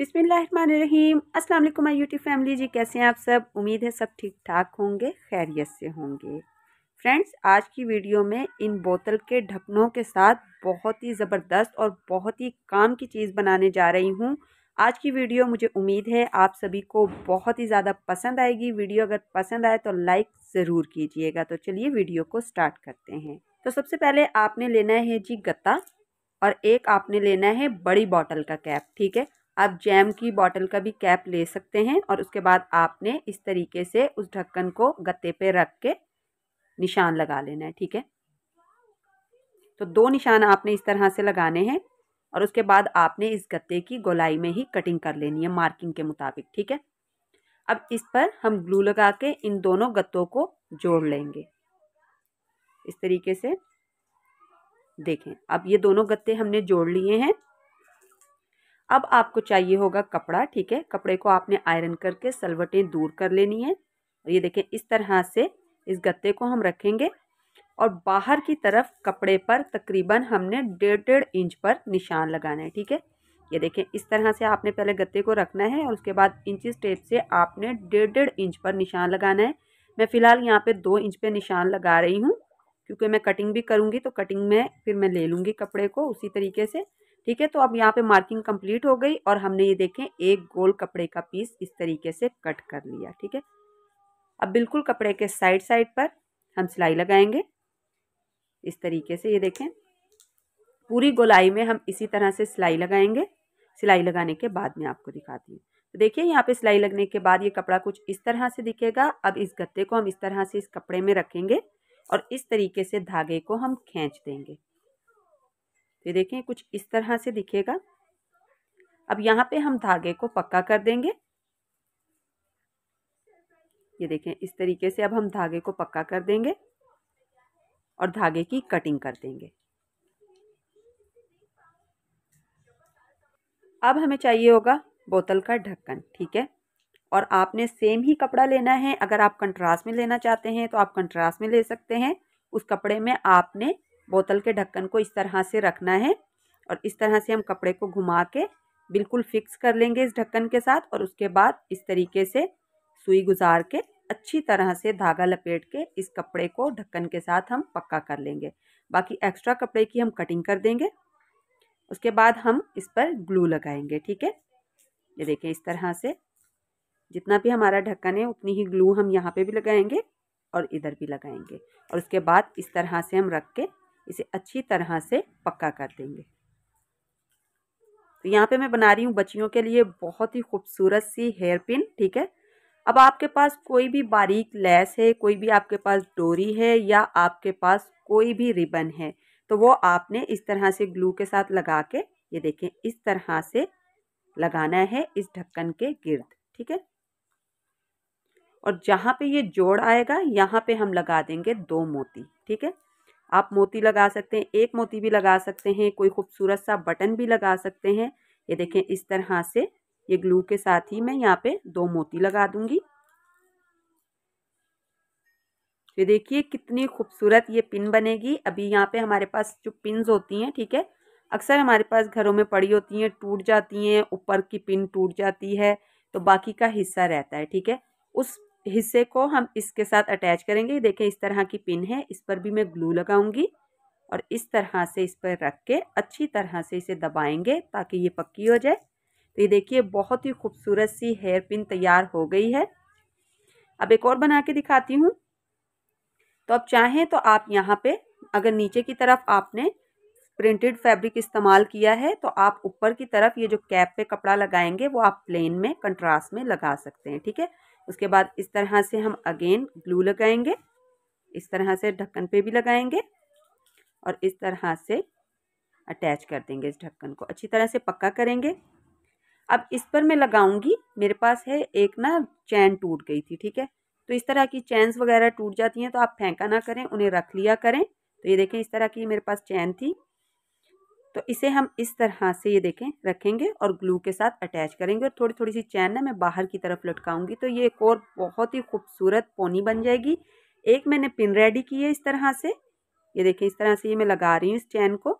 बिसमीम अस्सलाम वालेकुम माय यूट्यूब फैमिली जी कैसे हैं आप सब उम्मीद है सब ठीक ठाक होंगे खैरियत से होंगे फ्रेंड्स आज की वीडियो में इन बोतल के ढकनों के साथ बहुत ही ज़बरदस्त और बहुत ही काम की चीज़ बनाने जा रही हूँ आज की वीडियो मुझे उम्मीद है आप सभी को बहुत ही ज़्यादा पसंद आएगी वीडियो अगर पसंद आए तो लाइक ज़रूर कीजिएगा तो चलिए वीडियो को स्टार्ट करते हैं तो सबसे पहले आपने लेना है जी गत्ता और एक आपने लेना है बड़ी बॉटल का कैप ठीक है आप जैम की बॉटल का भी कैप ले सकते हैं और उसके बाद आपने इस तरीके से उस ढक्कन को गत्ते पे रख के निशान लगा लेना है ठीक है तो दो निशान आपने इस तरह से लगाने हैं और उसके बाद आपने इस गत्ते की गोलाई में ही कटिंग कर लेनी है मार्किंग के मुताबिक ठीक है अब इस पर हम ग्लू लगा के इन दोनों गत्तों को जोड़ लेंगे इस तरीके से देखें अब ये दोनों गत्ते हमने जोड़ लिए हैं अब आपको चाहिए होगा कपड़ा ठीक है कपड़े को आपने आयरन करके सलवटें दूर कर लेनी है और ये देखें इस तरह से इस गत्ते को हम रखेंगे और बाहर की तरफ कपड़े पर तकरीबन हमने डेढ़ डेढ़ इंच पर निशान लगाना है ठीक है ये देखें इस तरह से आपने पहले गत्ते को रखना है और उसके बाद इंची स्टेप से आपने डेढ़ डेढ़ इंच पर निशान लगाना है मैं फ़िलहाल यहाँ पर दो इंच पर निशान लगा रही हूँ क्योंकि मैं कटिंग भी करूँगी तो कटिंग में फिर मैं ले लूँगी कपड़े को उसी तरीके से ठीक है तो अब यहाँ पे मार्किंग कंप्लीट हो गई और हमने ये देखें एक गोल कपड़े का पीस इस तरीके से कट कर लिया ठीक है अब बिल्कुल कपड़े के साइड साइड पर हम सिलाई लगाएंगे इस तरीके से ये देखें पूरी गोलाई में हम इसी तरह से सिलाई लगाएंगे सिलाई लगाने के बाद में आपको दिखाती हूँ तो देखिए यहाँ पे सिलाई लगने के बाद ये कपड़ा कुछ इस तरह से दिखेगा अब इस गत्ते को हम इस तरह से इस कपड़े में रखेंगे और इस तरीके से धागे को हम खींच देंगे तो देखें कुछ इस तरह से दिखेगा अब यहाँ पे हम धागे को पक्का कर देंगे ये देखें इस तरीके से अब हम धागे को पक्का कर देंगे और धागे की कटिंग कर देंगे अब हमें चाहिए होगा बोतल का ढक्कन ठीक है और आपने सेम ही कपड़ा लेना है अगर आप कंट्रास्ट में लेना चाहते हैं तो आप कंट्रास्ट में ले सकते हैं उस कपड़े में आपने बोतल के ढक्कन को इस तरह से रखना है और इस तरह से हम कपड़े को घुमा के बिल्कुल फिक्स कर लेंगे इस ढक्कन के साथ और उसके बाद इस तरीके से सुई गुजार के अच्छी तरह से धागा लपेट के इस कपड़े को ढक्कन के साथ हम पक्का कर लेंगे बाकी एक्स्ट्रा कपड़े की हम कटिंग कर देंगे उसके बाद हम इस पर ग्लू लगाएंगे ठीक है ये देखें इस तरह से जितना भी हमारा ढक्कन है उतनी ही ग्लू हम यहाँ पे भी लगाएंगे और इधर भी लगाएंगे और उसके बाद इस तरह से हम रख के इसे अच्छी तरह से पक्का कर देंगे तो यहाँ पे मैं बना रही हूँ बच्चियों के लिए बहुत ही खूबसूरत सी हेयर पिन ठीक है अब आपके पास कोई भी बारीक लेस है कोई भी आपके पास डोरी है या आपके पास कोई भी रिबन है तो वो आपने इस तरह से ग्लू के साथ लगा के ये देखें इस तरह से लगाना है इस ढक्कन के गिर्द ठीक है और जहाँ पे ये जोड़ आएगा यहाँ पे हम लगा देंगे दो मोती ठीक है आप मोती लगा सकते हैं एक मोती भी लगा सकते हैं कोई खूबसूरत सा बटन भी लगा सकते हैं ये देखें इस तरह से ये ग्लू के साथ ही मैं यहाँ पे दो मोती लगा दूंगी ये देखिए कितनी खूबसूरत ये पिन बनेगी अभी यहाँ पे हमारे पास जो पिन होती हैं ठीक है अक्सर हमारे पास घरों में पड़ी होती हैं टूट जाती हैं ऊपर की पिन टूट जाती है तो बाकी का हिस्सा रहता है ठीक है उस हिस्से को हम इसके साथ अटैच करेंगे देखें इस तरह की पिन है इस पर भी मैं ग्लू लगाऊंगी और इस तरह से इस पर रख के अच्छी तरह से इसे दबाएंगे ताकि ये पक्की हो जाए तो ये देखिए बहुत ही खूबसूरत सी हेयर पिन तैयार हो गई है अब एक और बना के दिखाती हूँ तो अब चाहें तो आप यहाँ पे अगर नीचे की तरफ आपने प्रिंटेड फैब्रिक इस्तेमाल किया है तो आप ऊपर की तरफ ये जो कैप पे कपड़ा लगाएंगे वो आप प्लेन में कंट्रास्ट में लगा सकते हैं ठीक है उसके बाद इस तरह से हम अगेन ग्लू लगाएंगे इस तरह से ढक्कन पे भी लगाएंगे और इस तरह से अटैच कर देंगे इस ढक्कन को अच्छी तरह से पक्का करेंगे अब इस पर मैं लगाऊंगी मेरे पास है एक ना चैन टूट गई थी ठीक है तो इस तरह की चैन वगैरह टूट जाती हैं तो आप फेंका ना करें उन्हें रख लिया करें तो ये देखें इस तरह की मेरे पास चैन थी तो इसे हम इस तरह से ये देखें रखेंगे और ग्लू के साथ अटैच करेंगे और थोड़ी थोड़ी सी चैन ना मैं बाहर की तरफ लटकाऊंगी तो ये एक और बहुत ही खूबसूरत पोनी बन जाएगी एक मैंने पिन रेडी की है इस तरह से ये देखें इस तरह से ये मैं लगा रही हूँ इस चैन को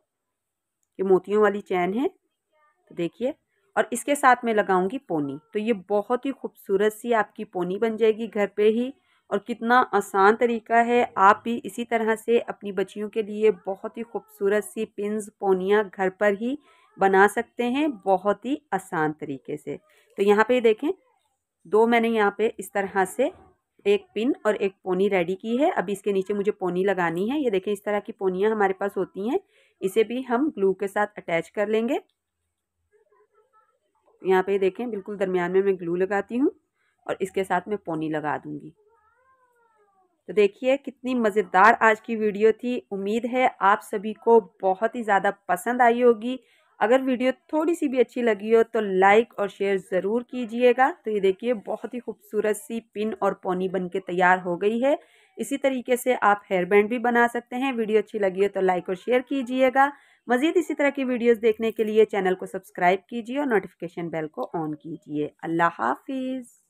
ये मोतियों वाली चैन है तो देखिए और इसके साथ मैं लगाऊंगी पोनी तो ये बहुत ही खूबसूरत सी आपकी पोनी बन जाएगी घर पर ही और कितना आसान तरीका है आप भी इसी तरह से अपनी बच्चियों के लिए बहुत ही खूबसूरत सी पिंस पोनिया घर पर ही बना सकते हैं बहुत ही आसान तरीके से तो यहाँ पे देखें दो मैंने यहाँ पे इस तरह से एक पिन और एक पोनी रेडी की है अभी इसके नीचे मुझे पोनी लगानी है ये देखें इस तरह की पोनियाँ हमारे पास होती हैं इसे भी हम ग्लू के साथ अटैच कर लेंगे यहाँ पे देखें बिल्कुल दरमियान में मैं ग्लू लगाती हूँ और इसके साथ मैं पोनी लगा दूँगी तो देखिए कितनी मज़ेदार आज की वीडियो थी उम्मीद है आप सभी को बहुत ही ज़्यादा पसंद आई होगी अगर वीडियो थोड़ी सी भी अच्छी लगी हो तो लाइक और शेयर ज़रूर कीजिएगा तो ये देखिए बहुत ही खूबसूरत सी पिन और पोनी बन के तैयार हो गई है इसी तरीके से आप हेयर बैंड भी बना सकते हैं वीडियो अच्छी लगी हो तो लाइक और शेयर कीजिएगा मज़ीद इसी तरह की वीडियोज़ देखने के लिए चैनल को सब्सक्राइब कीजिए और नोटिफिकेशन बेल को ऑन कीजिए अल्लाह हाफिज़